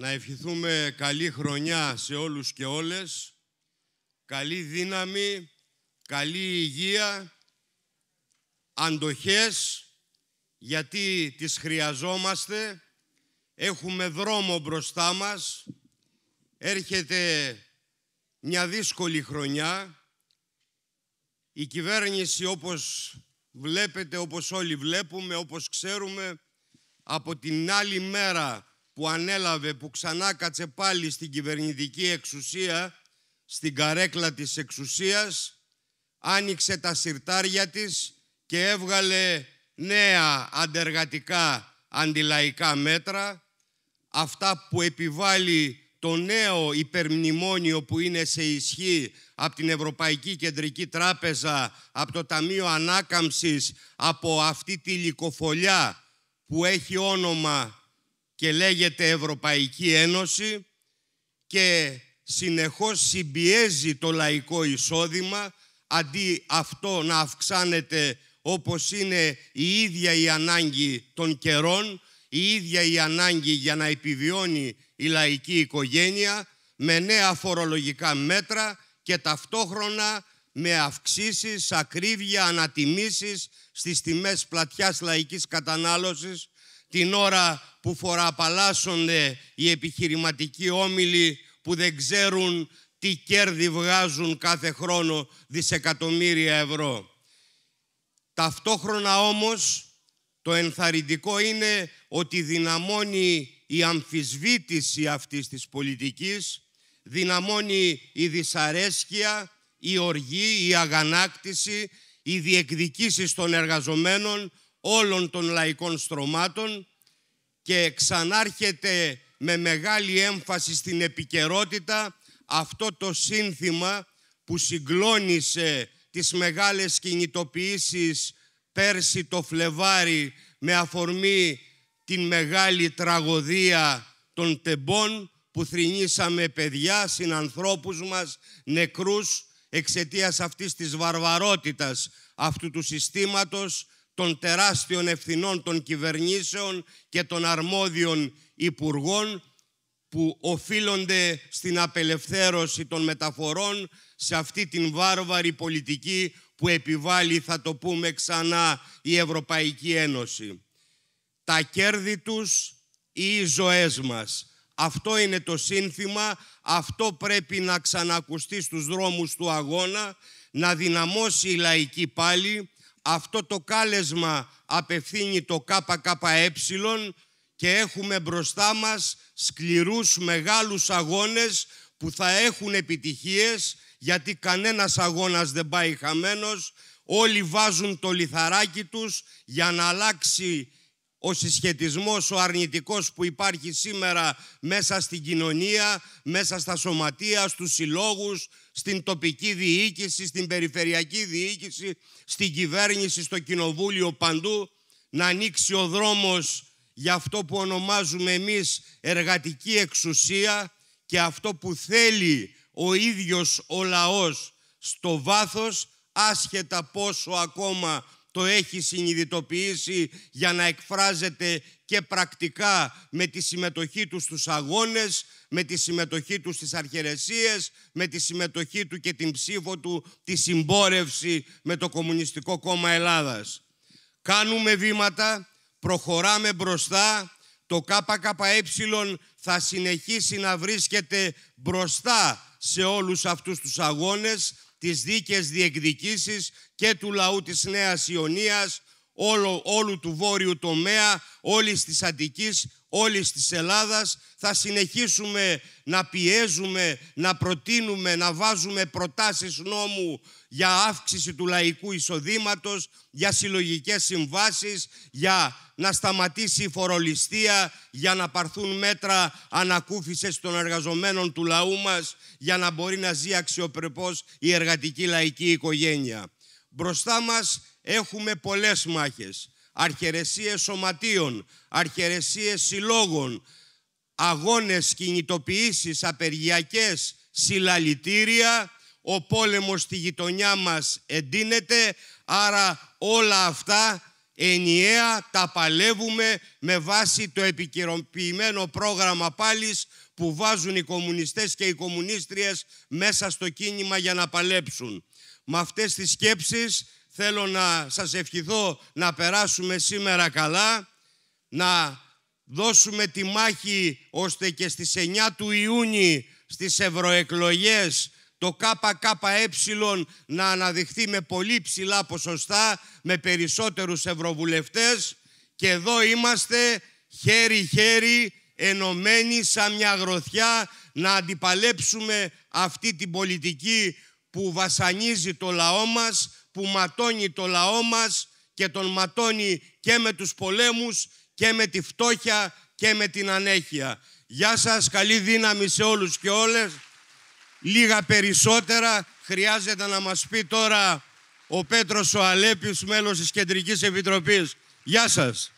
να ευχηθούμε καλή χρονιά σε όλους και όλες, καλή δύναμη, καλή υγεία, αντοχές, γιατί τις χρειαζόμαστε, έχουμε δρόμο μπροστά μας, έρχεται μια δύσκολη χρονιά, η κυβέρνηση όπως βλέπετε, όπως όλοι βλέπουμε, όπως ξέρουμε, από την άλλη μέρα που ανέλαβε, που ξανά κάτσε πάλι στην κυβερνητική εξουσία, στην καρέκλα της εξουσίας, άνοιξε τα συρτάρια της και έβγαλε νέα αντεργατικά αντιλαϊκά μέτρα, αυτά που επιβάλλει το νέο υπερμνημόνιο που είναι σε ισχύ από την Ευρωπαϊκή Κεντρική Τράπεζα, από το Ταμείο Ανάκαμψης, από αυτή τη λικοφολιά που έχει όνομα και λέγεται Ευρωπαϊκή Ένωση και συνεχώς συμπιέζει το λαϊκό εισόδημα αντί αυτό να αυξάνεται όπως είναι η ίδια η ανάγκη των καιρών, η ίδια η ανάγκη για να επιβιώνει η λαϊκή οικογένεια με νέα φορολογικά μέτρα και ταυτόχρονα με αυξήσεις, ακρίβεια, ανατιμήσεις στις τιμές πλατιάς λαϊκής κατανάλωσης την ώρα που φοραπαλάσσονται οι επιχειρηματικοί όμιλοι που δεν ξέρουν τι κέρδη βγάζουν κάθε χρόνο δισεκατομμύρια ευρώ. Ταυτόχρονα όμως το ενθαρρυντικό είναι ότι δυναμώνει η αμφισβήτηση αυτής της πολιτικής, δυναμώνει η δυσαρέσκεια, η οργή, η αγανάκτηση, οι διεκδικήσεις των εργαζομένων, όλων των λαϊκών στρωμάτων και ξανάρχεται με μεγάλη έμφαση στην επικαιρότητα αυτό το σύνθημα που συγκλώνησε τις μεγάλες κινητοποιήσεις πέρσι το Φλεβάρι με αφορμή την μεγάλη τραγωδία των τεμπών που θρηνήσαμε παιδιά, συνανθρώπους μας, νεκρούς εξαιτίας αυτής της βαρβαρότητας αυτού του συστήματος των τεράστιων ευθυνών των κυβερνήσεων και των αρμόδιων υπουργών που οφείλονται στην απελευθέρωση των μεταφορών σε αυτή την βάρβαρη πολιτική που επιβάλλει, θα το πούμε ξανά, η Ευρωπαϊκή Ένωση. Τα κέρδη τους ή οι ζωές μας. Αυτό είναι το σύνθημα, αυτό πρέπει να ξανακουστεί στους δρόμους του αγώνα, να δυναμώσει η λαϊκή πάλι, αυτό το κάλεσμα απευθύνει το ΚΚΕ και έχουμε μπροστά μας σκληρούς μεγάλους αγώνες που θα έχουν επιτυχίες γιατί κανένας αγώνας δεν πάει χαμένος, όλοι βάζουν το λιθαράκι τους για να αλλάξει ο συσχετισμός, ο αρνητικός που υπάρχει σήμερα μέσα στην κοινωνία, μέσα στα σωματεία, στους συλλόγους, στην τοπική διοίκηση, στην περιφερειακή διοίκηση, στην κυβέρνηση, στο κοινοβούλιο, παντού, να ανοίξει ο δρόμος για αυτό που ονομάζουμε εμείς εργατική εξουσία και αυτό που θέλει ο ίδιος ο λαός στο βάθος, άσχετα πόσο ακόμα το έχει συνειδητοποιήσει για να εκφράζεται και πρακτικά με τη συμμετοχή του στους αγώνες, με τη συμμετοχή του στις αρχαιρεσίες, με τη συμμετοχή του και την ψήφο του τη συμπόρευση με το Κομμουνιστικό Κόμμα Ελλάδας. Κάνουμε βήματα, προχωράμε μπροστά, το ΚΚΕ θα συνεχίσει να βρίσκεται μπροστά σε όλους αυτούς τους αγώνες, τις δίκες διεκδικήσεις και του λαού της Νέας Ιωνίας, όλου, του βόρειου τομέα, όλης της Αττικής, όλης της Ελλάδας. Θα συνεχίσουμε να πιέζουμε, να προτείνουμε, να βάζουμε προτάσεις νόμου για αύξηση του λαϊκού εισοδήματος, για συλλογικές συμβάσεις, για να σταματήσει η φορολιστία, για να παρθούν μέτρα ανακούφισης των εργαζομένων του λαού μας, για να μπορεί να ζει αξιοπρεπώς η εργατική λαϊκή οικογένεια. Μπροστά μας έχουμε πολλές μάχες αρχαιρεσίες σωματείων, αρχαιρεσίες συλλόγων, αγώνες, κινητοποιήσεις, απεργιακές, συλλαλητήρια, ο πόλεμος στη γειτονιά μας εντείνεται, άρα όλα αυτά ενιαία τα παλεύουμε με βάση το επικαιροποιημένο πρόγραμμα πάλης που βάζουν οι κομμουνιστές και οι κομμουνίστριες μέσα στο κίνημα για να παλέψουν. Με αυτές τις σκέψεις θέλω να σας ευχηθώ να περάσουμε σήμερα καλά, να δώσουμε τη μάχη ώστε και στις 9 του Ιούνιου στις ευρωεκλογές το ΚΚΕ να αναδειχθεί με πολύ ψηλά ποσοστά, με περισσότερους ευρωβουλευτές και εδώ είμαστε χέρι-χέρι ενωμένοι σαν μια γροθιά να αντιπαλέψουμε αυτή την πολιτική που βασανίζει το λαό μας, που ματώνει το λαό μας και τον ματώνει και με τους πολέμους και με τη φτώχεια και με την ανέχεια. Γεια σας, καλή δύναμη σε όλους και όλες. Λίγα περισσότερα χρειάζεται να μας πει τώρα ο Πέτρος ο Αλέπιος, μέλος της Κεντρικής Επιτροπής. Γεια σας.